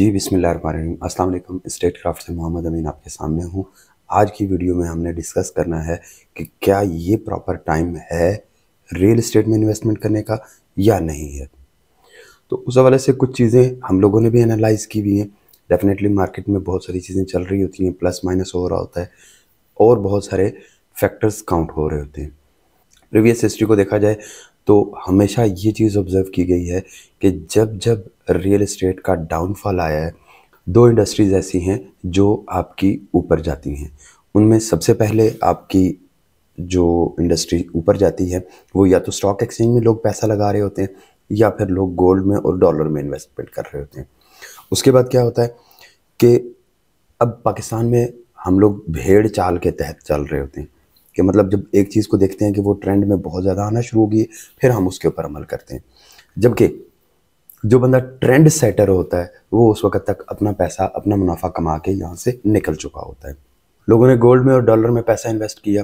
जी बिसमीम असल state craft से मोहम्मद अमीन आपके सामने हूँ आज की वीडियो में हमने डिस्कस करना है कि क्या ये प्रॉपर टाइम है रियल इस्टेट में इन्वेस्टमेंट करने का या नहीं है तो उस हवाले से कुछ चीज़ें हम लोगों ने भी एनालाइज की हुई हैं डेफिनेटली मार्केट में बहुत सारी चीज़ें चल रही होती हैं प्लस माइनस हो रहा होता है और बहुत सारे फैक्टर्स काउंट हो रहे होते हैं प्रीवियस हिस्ट्री को देखा जाए तो हमेशा ये चीज़ ऑब्ज़र्व की गई है कि जब जब रियल इस्टेट का डाउनफॉल आया है दो इंडस्ट्रीज़ ऐसी हैं जो आपकी ऊपर जाती हैं उनमें सबसे पहले आपकी जो इंडस्ट्री ऊपर जाती है वो या तो स्टॉक एक्सचेंज में लोग पैसा लगा रहे होते हैं या फिर लोग गोल्ड में और डॉलर में इन्वेस्टमेंट कर रहे होते हैं उसके बाद क्या होता है कि अब पाकिस्तान में हम लोग भेड़ चाल के तहत चल रहे होते हैं कि मतलब जब एक चीज़ को देखते हैं कि वो ट्रेंड में बहुत ज़्यादा आना शुरू होगी फिर हम उसके ऊपर अमल करते हैं जबकि जो बंदा ट्रेंड सेटर होता है वो उस वक्त तक अपना पैसा अपना मुनाफा कमा के यहाँ से निकल चुका होता है लोगों ने गोल्ड में और डॉलर में पैसा इन्वेस्ट किया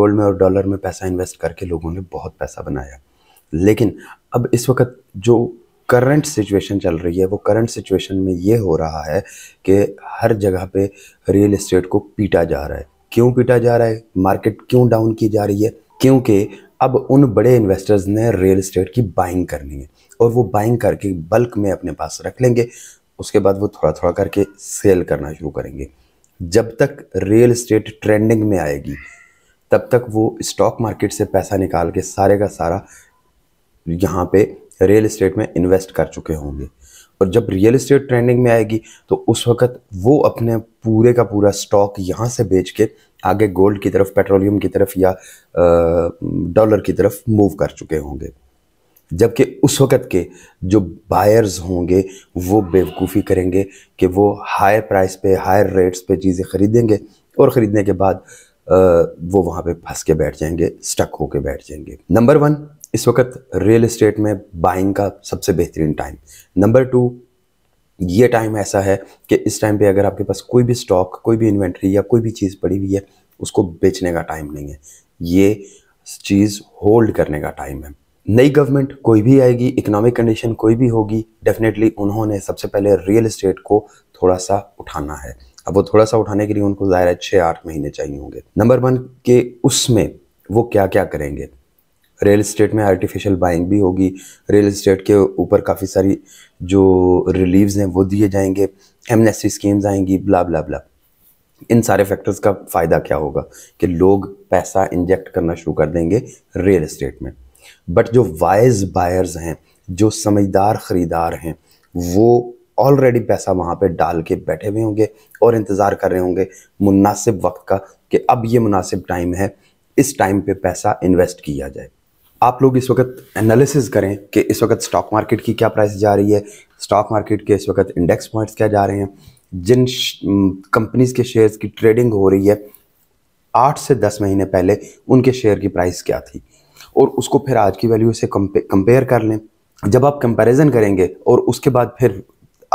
गोल्ड में और डॉलर में पैसा इन्वेस्ट करके लोगों ने बहुत पैसा बनाया लेकिन अब इस वक्त जो करंट सिचुएशन चल रही है वो करंट सिचुएशन में ये हो रहा है कि हर जगह पे रियल इस्टेट को पीटा जा रहा है क्यों पीटा जा रहा है मार्केट क्यों डाउन की जा रही है क्योंकि अब उन बड़े इन्वेस्टर्स ने रियल इस्टेट की बाइंग करनी है और वो बाइंग करके बल्क में अपने पास रख लेंगे उसके बाद वो थोड़ा थोड़ा करके सेल करना शुरू करेंगे जब तक रियल इस्टेट ट्रेंडिंग में आएगी तब तक वो स्टॉक मार्केट से पैसा निकाल के सारे का सारा यहाँ पे रियल इस्टेट में इन्वेस्ट कर चुके होंगे और जब रियल इस्टेट ट्रेंडिंग में आएगी तो उस वक्त वो अपने पूरे का पूरा स्टॉक यहाँ से बेच के आगे गोल्ड की तरफ पेट्रोलियम की तरफ या डॉलर की तरफ मूव कर चुके होंगे जबकि उस वक़्त के जो बायर्स होंगे वो बेवकूफ़ी करेंगे कि वो हायर प्राइस पे हायर रेट्स पे चीज़ें ख़रीदेंगे और ख़रीदने के बाद वो वहाँ पे फंस के बैठ जाएंगे स्टक होके बैठ जाएंगे नंबर वन इस वक्त रियल इस्टेट में बाइंग का सबसे बेहतरीन टाइम नंबर टू ये टाइम ऐसा है कि इस टाइम पे अगर आपके पास कोई भी स्टॉक कोई भी इन्वेंट्री या कोई भी चीज़ पड़ी हुई है उसको बेचने का टाइम नहीं है ये चीज़ होल्ड करने का टाइम है नई गवर्नमेंट कोई भी आएगी इकोनॉमिक कंडीशन कोई भी होगी डेफिनेटली उन्होंने सबसे पहले रियल इस्टेट को थोड़ा सा उठाना है अब वो थोड़ा सा उठाने के लिए उनको ज़ाहिर है छः आठ महीने चाहिए होंगे नंबर वन के उसमें वो क्या क्या करेंगे रियल इस्टेट में आर्टिफिशियल बाइंग भी होगी रियल इस्टेट के ऊपर काफ़ी सारी जो रिलीव्स हैं वो दिए जाएंगे एमनेस्टी स्कीम्स आएंगी ब्ला ब्ला ब्ला इन सारे फैक्टर्स का फ़ायदा क्या होगा कि लोग पैसा इंजेक्ट करना शुरू कर देंगे रियल इस्टेट में बट जो वाइज बायर्स हैं जो समझदार ख़रीदार हैं वो ऑलरेडी पैसा वहाँ पे डाल के बैठे हुए होंगे और इंतज़ार कर रहे होंगे मुनासिब वक्त का कि अब ये मुनासिब टाइम है इस टाइम पे पैसा इन्वेस्ट किया जाए आप लोग इस वक्त एनालिसिस करें कि इस वक्त स्टॉक मार्केट की क्या प्राइस जा रही है स्टॉक मार्केट के इस वक्त इंडेक्स पॉइंट्स क्या जा रहे हैं जिन कंपनीज के शेयर्स की ट्रेडिंग हो रही है आठ से दस महीने पहले उनके शेयर की प्राइस क्या थी और उसको फिर आज की वैल्यू से कंपेयर कर लें जब आप कंपैरिजन करेंगे और उसके बाद फिर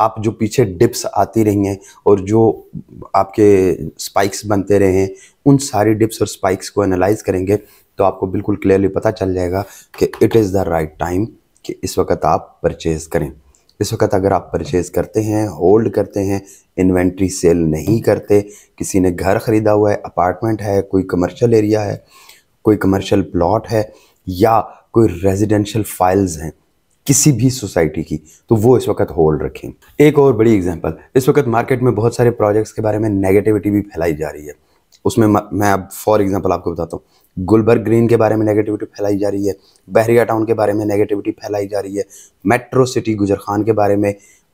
आप जो पीछे डिप्स आती रही हैं और जो आपके स्पाइक्स बनते रहे हैं उन सारी डिप्स और स्पाइक्स को एनालाइज करेंगे तो आपको बिल्कुल क्लियरली पता चल जाएगा कि it is the right time कि इस वक्त आप परचेज़ करें इस वक्त अगर आप परचेज़ करते हैं होल्ड करते हैं इन्वेंट्री सेल नहीं करते किसी ने घर ख़रीदा हुआ है अपार्टमेंट है कोई कमर्शियल एरिया है कोई कमर्शियल प्लॉट है या कोई रेजिडेंशियल फाइल्स हैं किसी भी सोसाइटी की तो वो इस वक्त होल्ड रखें एक और बड़ी एग्जांपल इस वक्त मार्केट में बहुत सारे प्रोजेक्ट्स के बारे में नेगेटिविटी भी फैलाई जा रही है उसमें मैं अब फॉर एग्जांपल आपको बताता हूँ गुलबर्ग ग्रीन के बारे में नेगेटिविटी फैलाई जा रही है बहरिया टाउन के बारे में नेगेटिविटी फैलाई जा रही है मेट्रो सिटी गुजर खान के बारे में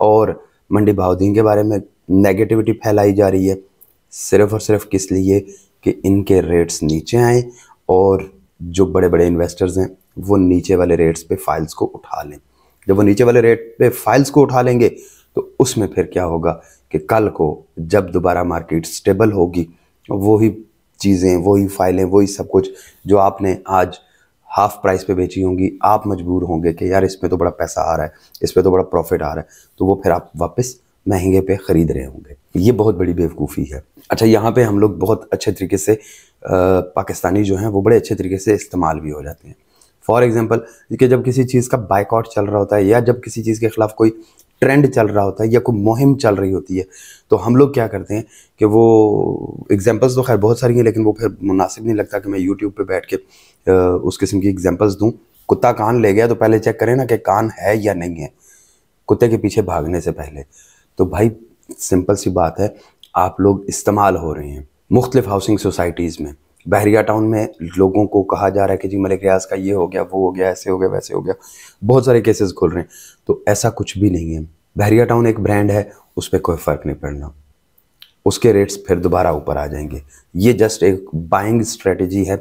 और मंडी बहाउद्दीन के बारे में नेगेटिविटी फैलाई जा रही है सिर्फ और सिर्फ किस लिए कि इनके रेट्स नीचे आएँ और जो बड़े बड़े इन्वेस्टर्स हैं वो नीचे वाले रेट्स पर फाइल्स को उठा लें जब वो नीचे वाले रेट पर फाइल्स को उठा लेंगे तो उसमें फिर क्या होगा कि कल को जब दोबारा मार्केट स्टेबल होगी वही चीज़ें वही फाइलें वही सब कुछ जो आपने आज हाफ प्राइस पे बेची होंगी आप मजबूर होंगे कि यार इसमें तो बड़ा पैसा आ रहा है इसमें तो बड़ा प्रॉफिट आ रहा है तो वो फिर आप वापस महंगे पे ख़रीद रहे होंगे ये बहुत बड़ी बेवकूफ़ी है अच्छा यहाँ पे हम लोग बहुत अच्छे तरीके से आ, पाकिस्तानी जो हैं वो बड़े अच्छे तरीके से इस्तेमाल भी हो जाते हैं फॉर एग्ज़ाम्पल कि जब किसी चीज़ का बाइकआउट चल रहा होता है या जब किसी चीज़ के ख़िलाफ़ कोई ट्रेंड चल रहा होता है या कोई मुहिम चल रही होती है तो हम लोग क्या करते हैं कि वो एग्जांपल्स तो खैर बहुत सारी हैं लेकिन वो फिर मुनासिब नहीं लगता कि मैं यूट्यूब पे बैठ के उस किस्म की एग्जांपल्स दूं कुत्ता कान ले गया तो पहले चेक करें ना कि कान है या नहीं है कुत्ते के पीछे भागने से पहले तो भाई सिंपल सी बात है आप लोग इस्तेमाल हो रहे हैं मुख्तलिफ हाउसिंग सोसाइटीज़ में बहरिया टाउन में लोगों को कहा जा रहा है कि जी मलिक रियाज का ये हो गया वो हो गया ऐसे हो गया वैसे हो गया बहुत सारे केसेस खुल रहे हैं तो ऐसा कुछ भी नहीं है बहरिया टाउन एक ब्रांड है उस पर कोई फ़र्क नहीं पड़ना उसके रेट्स फिर दोबारा ऊपर आ जाएंगे ये जस्ट एक बाइंग स्ट्रेटजी है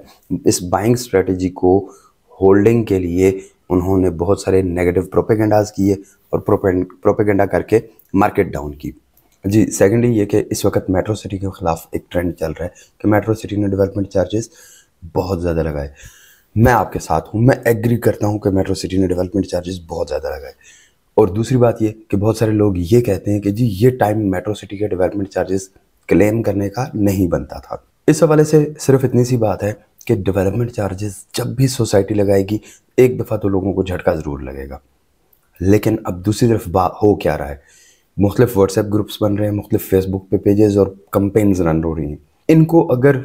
इस बाइंग स्ट्रेटजी को होल्डिंग के लिए उन्होंने बहुत सारे नेगेटिव प्रोपेगेंडाज किए और प्रोपेगेंडा करके मार्केट डाउन की जी सेकेंडली ये कि इस वक्त मेट्रो सिटी के ख़िलाफ़ एक ट्रेंड चल रहा है कि मेट्रो सिटी ने डेवलपमेंट चार्जेस बहुत ज़्यादा लगाए मैं आपके साथ हूँ मैं एग्री करता हूँ कि मेट्रो सिटी ने डेवलपमेंट चार्जेस बहुत ज़्यादा लगाए और दूसरी बात ये कि बहुत सारे लोग ये कहते हैं कि जी ये टाइम मेट्रो सिटी के डेवलपमेंट चार्जेस क्लेम करने का नहीं बनता था इस हवाले से सिर्फ इतनी सी बात है कि डेवलपमेंट चार्जेस जब भी सोसाइटी लगाएगी एक दफ़ा तो लोगों को झटका ज़रूर लगेगा लेकिन अब दूसरी तरफ बा हो क्या रहा है मुख्तफ व्हाट्सएप ग्रुप्स बन रहे हैं मुख्तफ फेसबुक पे पेजेस और कंपेन्स रन हो रही हैं इनको अगर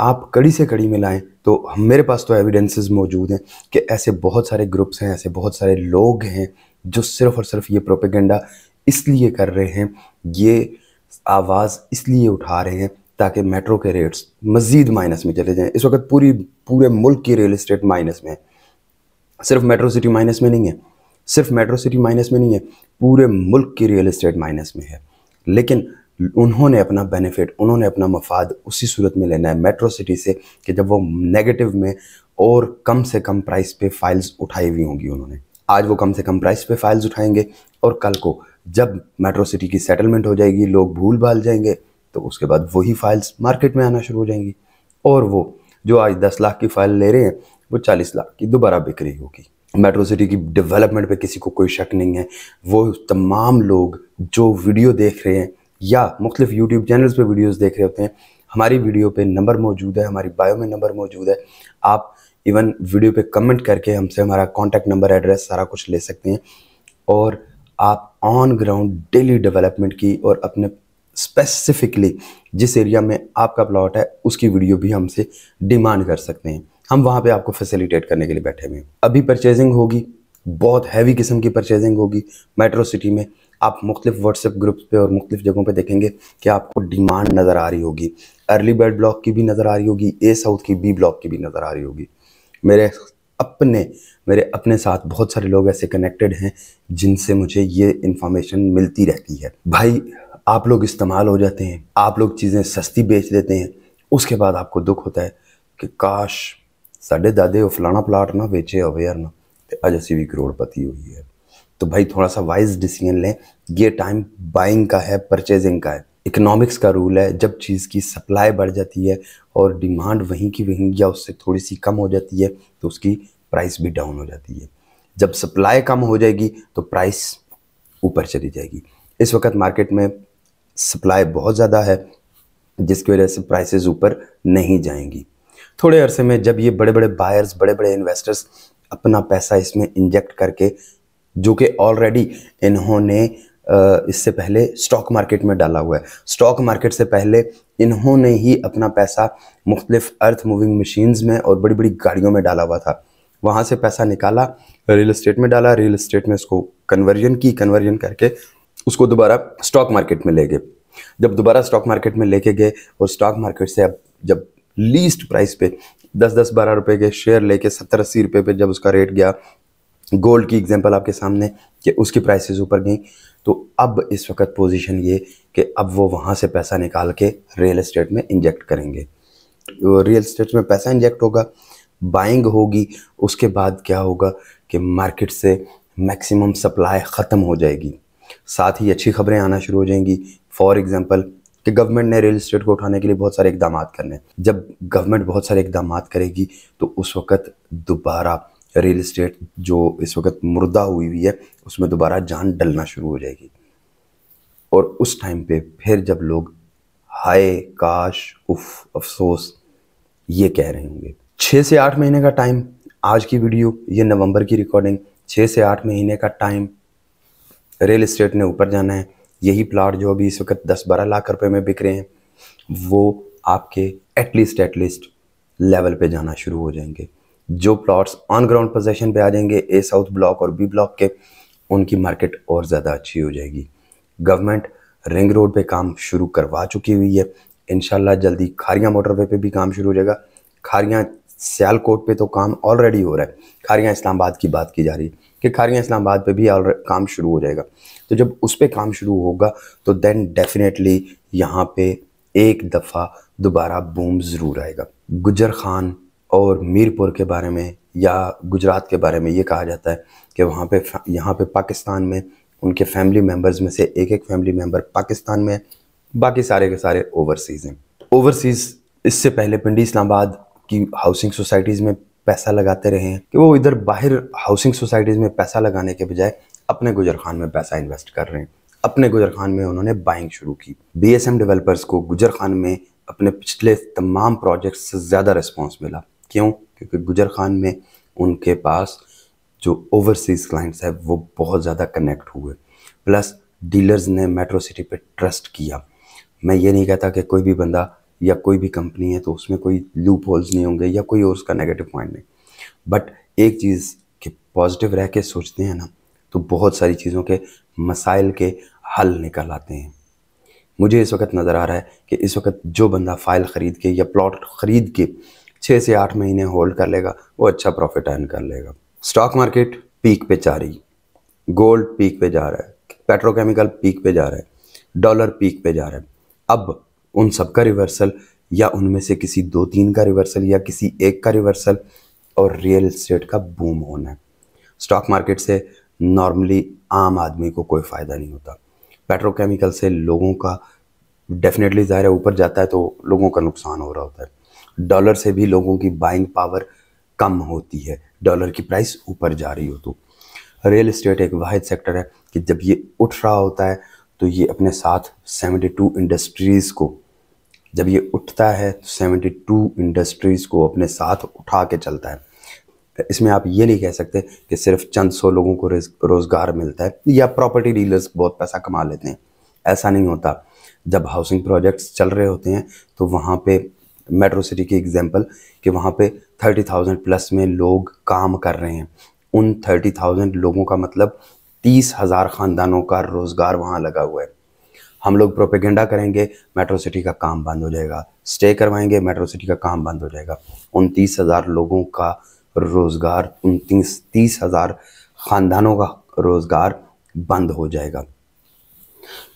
आप कड़ी से कड़ी में तो मेरे पास तो एविडेंसेस मौजूद हैं कि ऐसे बहुत सारे ग्रुप्स हैं ऐसे बहुत सारे लोग हैं जो सिर्फ और सिर्फ ये प्रोपेगेंडा इसलिए कर रहे हैं ये आवाज़ इसलिए उठा रहे हैं ताकि मेट्रो के रेट्स मज़ीद माइनस में चले जाएं इस वक्त पूरी पूरे मुल्क की रियल इस्टेट माइनस में है सिर्फ मेट्रो सिटी माइनस में नहीं है सिर्फ मेट्रो सिटी माइनस में नहीं है पूरे मुल्क की रियल इस्टेट माइनस में है लेकिन उन्होंने अपना बेनिफिट उन्होंने अपना मफाद उसी सूरत में लेना है मेट्रो सिटी से कि जब वो नेगेटिव में और कम से कम प्राइस पे फाइल्स उठाई हुई होंगी उन्होंने आज वो कम से कम प्राइस पे फाइल्स उठाएंगे और कल को जब मेट्रो सिटी की सेटलमेंट हो जाएगी लोग भूल भाल जाएंगे तो उसके बाद वही फाइल्स मार्केट में आना शुरू हो जाएंगी और वो जो आज दस लाख की फाइल ले रहे हैं वो चालीस लाख की दोबारा बिक्री होगी मेट्रो सिटी की डेवलपमेंट पे किसी को कोई शक नहीं है वो तमाम लोग जो वीडियो देख रहे हैं या मुख्तफ यूट्यूब चैनल्स पे वीडियोस देख रहे होते हैं हमारी वीडियो पे नंबर मौजूद है हमारी बायो में नंबर मौजूद है आप इवन वीडियो पे कमेंट करके हमसे हमारा कॉन्टैक्ट नंबर एड्रेस सारा कुछ ले सकते हैं और आप ऑन ग्राउंड डेली डेवलपमेंट की और अपने स्पेसिफिकली जिस एरिया में आपका प्लॉट है उसकी वीडियो भी हमसे डिमांड कर सकते हैं हम वहाँ पे आपको फैसिलिटेट करने के लिए बैठे हुए हैं अभी परचेजिंग होगी बहुत हैवी किस्म की परचेजिंग होगी मेट्रो सिटी में आप मुख्तफ व्हाट्सएप ग्रुप्स पे और मुख्तु जगहों पे देखेंगे कि आपको डिमांड नज़र आ रही होगी अर्ली बर्ड ब्लॉक की भी नज़र आ रही होगी ए साउथ की बी ब्लॉक की भी नज़र आ रही होगी मेरे अपने मेरे अपने साथ बहुत सारे लोग ऐसे कनेक्टेड हैं जिनसे मुझे ये इन्फॉर्मेशन मिलती रहती है भाई आप लोग इस्तेमाल हो जाते हैं आप लोग चीज़ें सस्ती बेच देते हैं उसके बाद आपको दुख होता है कि काश साढ़े दादे वो फलाना प्लाट ना बेचे अवेयर ना तो अज असी भी करोड़पति हुई है तो भाई थोड़ा सा वाइज डिसीजन लें ये टाइम बाइंग का है परचेजिंग का है इकोनॉमिक्स का रूल है जब चीज़ की सप्लाई बढ़ जाती है और डिमांड वहीं की वहीं या उससे थोड़ी सी कम हो जाती है तो उसकी प्राइस भी डाउन हो जाती है जब सप्लाई कम हो जाएगी तो प्राइस ऊपर चली जाएगी इस वक्त मार्केट में सप्लाई बहुत ज़्यादा है जिसकी वजह से प्राइसेस ऊपर नहीं जाएंगी थोड़े अरसे में जब ये बड़े बड़े बायर्स बड़े बड़े इन्वेस्टर्स अपना पैसा इसमें इंजेक्ट करके जो कि ऑलरेडी इन्होंने इससे पहले स्टॉक मार्केट में डाला हुआ है स्टॉक मार्केट से पहले इन्होंने ही अपना पैसा मुख्तलिफ अर्थ मूविंग मशीन्स में और बड़ी बड़ी गाड़ियों में डाला हुआ था वहाँ से पैसा निकाला रियल इस्टेट में डाला रियल इस्टेट में उसको कन्वर्जन की कन्वर्जन करके उसको दोबारा स्टॉक मार्केट में ले गए जब दोबारा स्टॉक मार्केट में लेके गए और स्टॉक मार्केट से अब जब लीस्ट प्राइस पे दस दस बारह रुपए के शेयर लेके सत्तर अस्सी रुपये पे जब उसका रेट गया गोल्ड की एग्जांपल आपके सामने कि उसकी प्राइसेस ऊपर गई तो अब इस वक्त पोजीशन ये कि अब वो वहाँ से पैसा निकाल के रियल इस्टेट में इंजेक्ट करेंगे रियल इस्टेट में पैसा इंजेक्ट होगा बाइंग होगी उसके बाद क्या होगा कि मार्केट से मैक्सिमम सप्लाई ख़त्म हो जाएगी साथ ही अच्छी खबरें आना शुरू हो जाएंगी फॉर एग्ज़ाम्पल कि गवर्नमेंट ने रियल इस्टेट को उठाने के लिए बहुत सारे इकदाम करने जब गवर्नमेंट बहुत सारे इकदाम करेगी तो उस वक्त दोबारा रियल इस्टेट जो इस वक्त मुर्दा हुई हुई है उसमें दोबारा जान डलना शुरू हो जाएगी और उस टाइम पे फिर जब लोग हाय काश उफ अफसोस ये कह रहे होंगे छः से आठ महीने का टाइम आज की वीडियो ये नवंबर की रिकॉर्डिंग छः से आठ महीने का टाइम रियल इस्टेट ने ऊपर जाना है यही प्लाट जो अभी इस वक्त दस बारह लाख रुपए में बिक रहे हैं वो आपके एटलीस्ट एटलीस्ट लेवल पे जाना शुरू हो जाएंगे जो प्लॉट्स ऑन ग्राउंड पोजेशन पे आ जाएंगे ए साउथ ब्लॉक और बी ब्लॉक के उनकी मार्केट और ज़्यादा अच्छी हो जाएगी गवर्नमेंट रिंग रोड पे काम शुरू करवा चुकी हुई है इन जल्दी खारियाँ मोटरवे पे भी काम शुरू हो जाएगा खारियाँ सियालकोट पे तो काम ऑलरेडी हो रहा है खारियाँ इस्लामाबाद की बात की जा रही है कि खारियाँ इस्लामाबाद पे भी काम शुरू हो जाएगा तो जब उस पर काम शुरू होगा तो देन डेफिनेटली यहाँ पे एक दफ़ा दोबारा बूम ज़रूर आएगा गुजर खान और मीरपुर के बारे में या गुजरात के बारे में ये कहा जाता है कि वहाँ पे यहाँ पे पाकिस्तान में उनके फैमिली मेम्बर्स में से एक एक फैमिली मेम्बर पाकिस्तान में बाकी सारे के सारे ओवरसीज़ हैं ओवरसीज़ इससे पहले पिंडी इस्लामाबाद की हाउसिंग सोसाइटीज़ में पैसा लगाते रहे हैं कि वो इधर बाहर हाउसिंग सोसाइटीज़ में पैसा लगाने के बजाय अपने गुजर खान में पैसा इन्वेस्ट कर रहे हैं अपने गुजर खान में उन्होंने बाइंग शुरू की बी एस एम डेवलपर्स को गुजर खान में अपने पिछले तमाम प्रोजेक्ट्स से ज़्यादा रिस्पॉन्स मिला क्यों क्योंकि गुजर खान में उनके पास जो ओवरसीज़ क्लाइंट्स है वो बहुत ज़्यादा कनेक्ट हुए प्लस डीलर्स ने मेट्रो सिटी पे ट्रस्ट किया मैं ये नहीं कहता कि कोई भी बंदा या कोई भी कंपनी है तो उसमें कोई लूप होल्स नहीं होंगे या कोई और उसका नेगेटिव पॉइंट नहीं बट एक चीज़ के पॉजिटिव रह के सोचते हैं ना तो बहुत सारी चीज़ों के मसाइल के हल निकल आते हैं मुझे इस वक्त नज़र आ रहा है कि इस वक्त जो बंदा फ़ाइल ख़रीद के या प्लॉट ख़रीद के छः से आठ महीने होल्ड कर लेगा वो अच्छा प्रॉफिट अर्न कर लेगा स्टॉक मार्केट पीक पे जा रही गोल्ड पीक पे जा रहा है पेट्रोकेमिकल पीक पे जा रहा है डॉलर पीक पे जा रहा है अब उन सब का रिवर्सल या उनमें से किसी दो तीन का रिवर्सल या किसी एक का रिवर्सल और रियल इस्टेट का बूम होना है स्टॉक मार्केट से नॉर्मली आम आदमी को कोई फ़ायदा नहीं होता पेट्रोकेमिकल से लोगों का डेफिनेटली ज़ाहिर है ऊपर जाता है तो लोगों का नुकसान हो रहा होता है डॉलर से भी लोगों की बाइंग पावर कम होती है डॉलर की प्राइस ऊपर जा रही हो तो रियल इस्टेट एक वाद सेक्टर है कि जब ये उठ रहा होता है तो ये अपने साथ 72 इंडस्ट्रीज़ को जब ये उठता है तो 72 इंडस्ट्रीज़ को अपने साथ उठा के चलता है इसमें आप ये नहीं कह सकते कि सिर्फ चंद सौ लोगों को रोज़गार मिलता है या प्रॉपर्टी डीलर्स बहुत पैसा कमा लेते हैं ऐसा नहीं होता जब हाउसिंग प्रोजेक्ट्स चल रहे होते हैं तो वहाँ पे मेट्रो सिटी की एग्जांपल कि वहाँ पे 30,000 प्लस में लोग काम कर रहे हैं उन 30,000 लोगों का मतलब तीस हज़ार ख़ानदानों का रोज़गार वहाँ लगा हुआ है हम लोग प्रोपेगेंडा करेंगे मेट्रो सिटी का काम बंद हो जाएगा स्टे करवाएंगे मेट्रो सिटी का काम बंद हो जाएगा उन तीस हज़ार लोगों का रोज़गार उन तीस तीस हज़ार ख़ानदानों का रोज़गार बंद हो जाएगा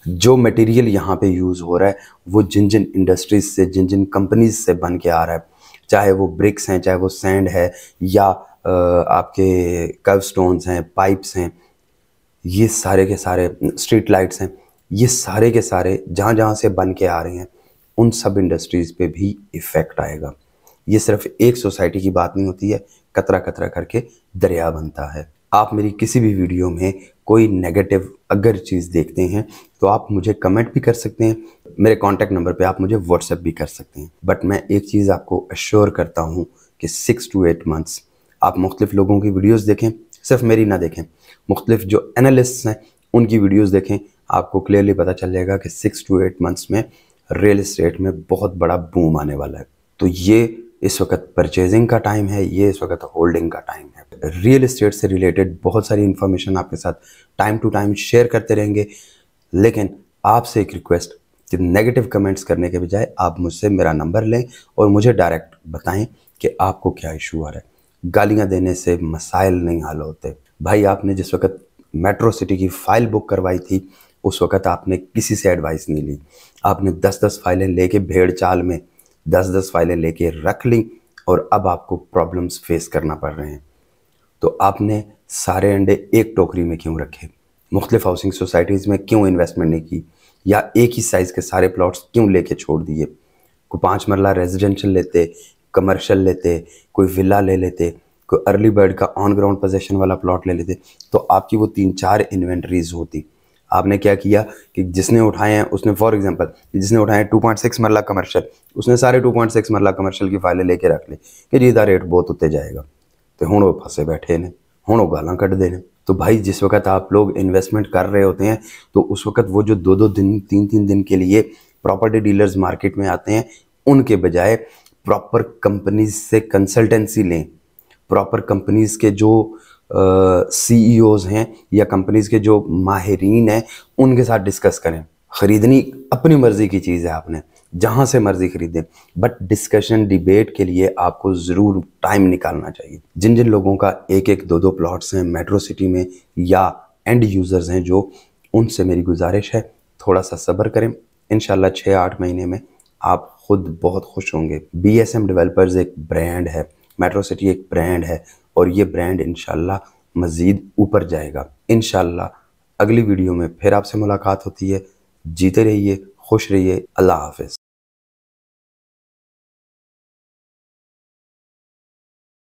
जो मटेरियल यहाँ पे यूज़ हो रहा है वो जिन जिन इंडस्ट्रीज से जिन जिन कंपनीज से बन के आ रहा है चाहे वो ब्रिक्स हैं चाहे वो सैंड है या आपके कर्व स्टोन्स हैं पाइप्स हैं ये सारे के सारे स्ट्रीट लाइट्स हैं ये सारे के सारे जहाँ जहाँ से बन के आ रहे हैं उन सब इंडस्ट्रीज़ पे भी इफ़ेक्ट आएगा ये सिर्फ एक सोसाइटी की बात नहीं होती है कतरा कतरा करके दरिया बनता है आप मेरी किसी भी वीडियो में कोई नेगेटिव अगर चीज़ देखते हैं तो आप मुझे कमेंट भी कर सकते हैं मेरे कॉन्टैक्ट नंबर पे आप मुझे व्हाट्सएप भी कर सकते हैं बट मैं एक चीज़ आपको अश्योर करता हूँ कि सिक्स टू एट मंथ्स आप मुख्तफ़ लोगों की वीडियोस देखें सिर्फ मेरी ना देखें मुख्तलिफ जो एनालिस्ट हैं उनकी वीडियोज़ देखें आपको क्लियरली पता चल जाएगा कि सिक्स टू एट मंथ्स में रियल इस्टेट में बहुत बड़ा बूम आने वाला है तो ये इस वक्त परचेजिंग का टाइम है ये इस वक्त होल्डिंग का टाइम है रियल इस्टेट से रिलेटेड बहुत सारी इन्फॉर्मेशन आपके साथ टाइम टू टाइम शेयर करते रहेंगे लेकिन आपसे एक रिक्वेस्ट कि नेगेटिव कमेंट्स करने के बजाय आप मुझसे मेरा नंबर लें और मुझे डायरेक्ट बताएं कि आपको क्या इशू आ रहा है गालियाँ देने से मसाइल नहीं हल होते भाई आपने जिस वक्त मेट्रो सिटी की फ़ाइल बुक करवाई थी उस वक्त आपने किसी से एडवाइस नहीं ली आपने दस दस फाइलें लेके भेड़ चाल में दस दस फाइलें लेके रख ली और अब आपको प्रॉब्लम्स फेस करना पड़ रहे हैं तो आपने सारे अंडे एक टोकरी में क्यों रखे मुख्तफ हाउसिंग सोसाइटीज़ में क्यों इन्वेस्टमेंट नहीं की या एक ही साइज़ के सारे प्लॉट्स क्यों लेके छोड़ दिए कोई पाँच मरला रेजिडेंशल लेते कमर्शल लेते कोई विला ले लेते कोई अर्ली बर्ड का ऑन ग्राउंड पोजेशन वाला प्लॉट ले लेते तो आपकी वो तीन चार इन्वेंट्रीज होती आपने क्या किया कि जिसने उठाए हैं उसने फॉर एग्जांपल जिसने उठाए टू पॉइंट सिक्स मरला कमर्शियल उसने सारे टू पॉइंट सिक्स मरला कमर्शियल की फाइलें लेके रख ली कि जी रेट बहुत उत्ते जाएगा तो हूँ वो फंसे बैठे ने हूँ वो गालां कट देने तो भाई जिस वक्त आप लोग इन्वेस्टमेंट कर रहे होते हैं तो उस वक्त वो जो दो दो दिन तीन तीन दिन के लिए प्रॉपर्टी डीलर्स मार्केट में आते हैं उनके बजाय प्रॉपर कंपनीज से कंसल्टेंसी लें प्रॉपर कंपनीज़ के जो सी uh, e हैं या कंपनीज़ के जो माहरीन हैं उनके साथ डिस्कस करें ख़रीदनी अपनी मर्ज़ी की चीज़ है आपने जहाँ से मर्ज़ी ख़रीदें बट डिस्कशन डिबेट के लिए आपको ज़रूर टाइम निकालना चाहिए जिन जिन लोगों का एक एक दो दो प्लॉट्स हैं मेट्रो सिटी में या एंड यूज़र्स हैं जो उनसे मेरी गुजारिश है थोड़ा सा सब्र करें इन छः आठ महीने में आप खुद बहुत खुश होंगे बी एस एम डिवेलपर्स एक ब्रांड है मेट्रो सिटी एक ब्रांड है और ये ब्रांड इन मज़ीद ऊपर जाएगा इन अगली वीडियो में फिर आपसे मुलाकात होती है जीते रहिए खुश रहिए अल्लाह हाफिज़